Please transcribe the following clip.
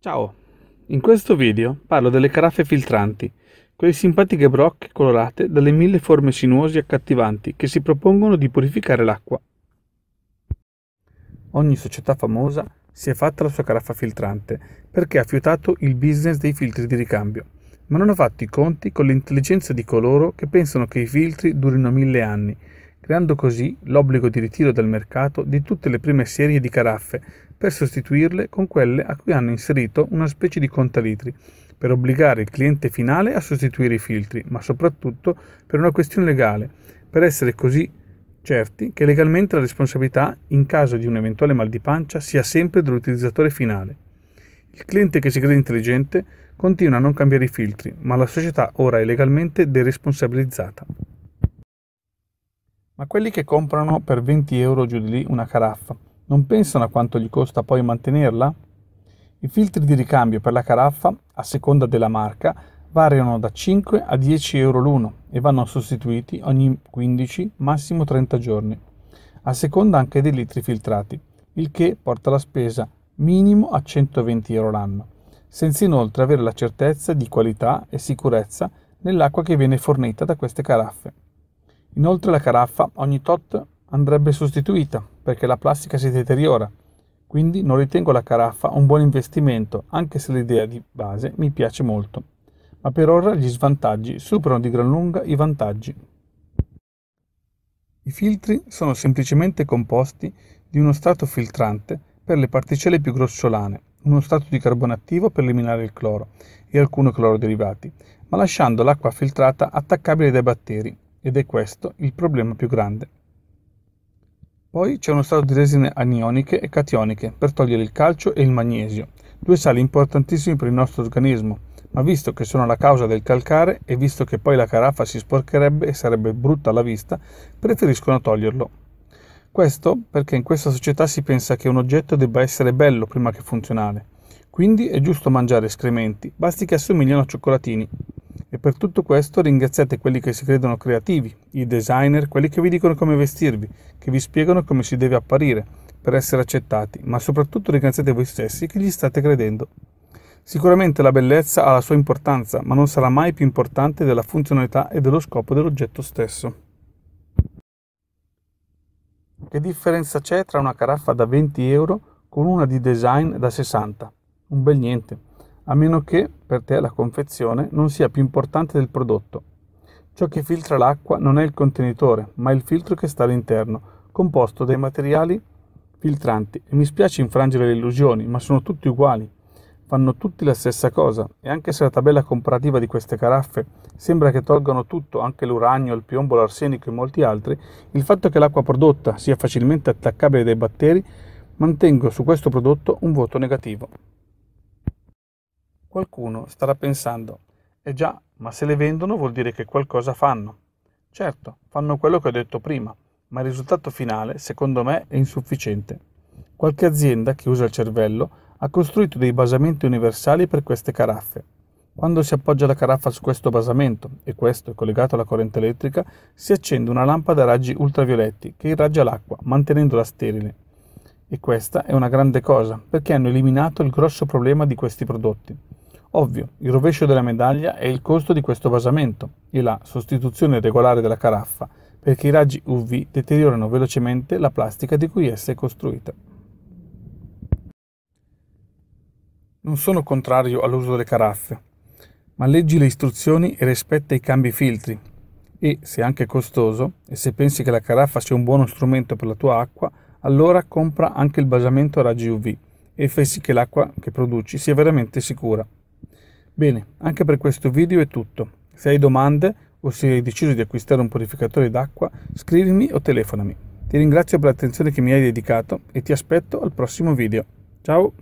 Ciao, in questo video parlo delle caraffe filtranti, quelle simpatiche brocche colorate dalle mille forme sinuose e accattivanti che si propongono di purificare l'acqua. Ogni società famosa si è fatta la sua caraffa filtrante perché ha fiutato il business dei filtri di ricambio, ma non ha fatto i conti con l'intelligenza di coloro che pensano che i filtri durino mille anni, creando così l'obbligo di ritiro dal mercato di tutte le prime serie di caraffe per sostituirle con quelle a cui hanno inserito una specie di contalitri, per obbligare il cliente finale a sostituire i filtri, ma soprattutto per una questione legale, per essere così certi che legalmente la responsabilità in caso di un eventuale mal di pancia sia sempre dell'utilizzatore finale. Il cliente che si crede intelligente continua a non cambiare i filtri, ma la società ora è legalmente deresponsabilizzata. Ma quelli che comprano per 20 euro giù di lì una caraffa non pensano a quanto gli costa poi mantenerla? I filtri di ricambio per la caraffa, a seconda della marca, variano da 5 a 10 euro l'uno e vanno sostituiti ogni 15, massimo 30 giorni, a seconda anche dei litri filtrati, il che porta la spesa minimo a 120 euro l'anno, senza inoltre avere la certezza di qualità e sicurezza nell'acqua che viene fornita da queste caraffe. Inoltre la caraffa ogni tot andrebbe sostituita perché la plastica si deteriora. Quindi non ritengo la caraffa un buon investimento, anche se l'idea di base mi piace molto. Ma per ora gli svantaggi superano di gran lunga i vantaggi. I filtri sono semplicemente composti di uno strato filtrante per le particelle più grossolane, uno strato di carbone attivo per eliminare il cloro e alcuni cloro derivati, ma lasciando l'acqua filtrata attaccabile dai batteri, ed è questo il problema più grande. Poi c'è uno stato di resine anioniche e cationiche per togliere il calcio e il magnesio, due sali importantissimi per il nostro organismo, ma visto che sono la causa del calcare e visto che poi la caraffa si sporcherebbe e sarebbe brutta alla vista, preferiscono toglierlo. Questo perché in questa società si pensa che un oggetto debba essere bello prima che funzionale. Quindi è giusto mangiare escrementi, basti che assomigliano a cioccolatini. E per tutto questo ringraziate quelli che si credono creativi, i designer, quelli che vi dicono come vestirvi, che vi spiegano come si deve apparire per essere accettati, ma soprattutto ringraziate voi stessi che gli state credendo. Sicuramente la bellezza ha la sua importanza, ma non sarà mai più importante della funzionalità e dello scopo dell'oggetto stesso. Che differenza c'è tra una caraffa da 20 euro con una di design da 60? Un bel niente a meno che per te la confezione non sia più importante del prodotto. Ciò che filtra l'acqua non è il contenitore, ma il filtro che sta all'interno, composto dai materiali filtranti. E mi spiace infrangere le illusioni, ma sono tutti uguali. Fanno tutti la stessa cosa, e anche se la tabella comparativa di queste caraffe sembra che tolgano tutto, anche l'uranio, il piombo, l'arsenico e molti altri, il fatto che l'acqua prodotta sia facilmente attaccabile dai batteri mantengo su questo prodotto un voto negativo. Qualcuno starà pensando, eh già, ma se le vendono vuol dire che qualcosa fanno. Certo, fanno quello che ho detto prima, ma il risultato finale, secondo me, è insufficiente. Qualche azienda che usa il cervello ha costruito dei basamenti universali per queste caraffe. Quando si appoggia la caraffa su questo basamento, e questo è collegato alla corrente elettrica, si accende una lampada a raggi ultravioletti che irraggia l'acqua, mantenendola sterile. E questa è una grande cosa, perché hanno eliminato il grosso problema di questi prodotti. Ovvio, il rovescio della medaglia è il costo di questo basamento e la sostituzione regolare della caraffa, perché i raggi UV deteriorano velocemente la plastica di cui essa è costruita. Non sono contrario all'uso delle caraffe, ma leggi le istruzioni e rispetta i cambi filtri. E se anche costoso, e se pensi che la caraffa sia un buono strumento per la tua acqua, allora compra anche il basamento a raggi UV e fai sì che l'acqua che produci sia veramente sicura. Bene, anche per questo video è tutto. Se hai domande o se hai deciso di acquistare un purificatore d'acqua, scrivimi o telefonami. Ti ringrazio per l'attenzione che mi hai dedicato e ti aspetto al prossimo video. Ciao!